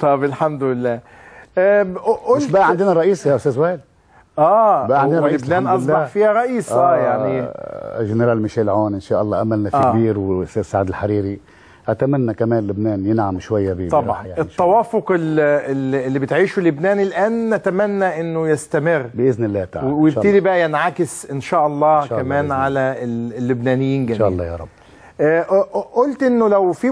طب الحمد لله مش بقى عندنا رئيس يا استاذ وائل اه بقى عندنا رئيس لبنان اصبح فيها رئيس اه, آه يعني جنرال ميشيل عون ان شاء الله املنا فيه آه. كبير والاستاذ سعد الحريري اتمنى كمان لبنان ينعم شويه بيه طبعا يعني التوافق اللي, اللي بتعيشه لبنان الان نتمنى انه يستمر باذن الله تعالى ويبتدي بقى ينعكس ان شاء الله إن شاء كمان الله على اللبنانيين جميعا ان شاء الله يا رب آه قلت انه لو في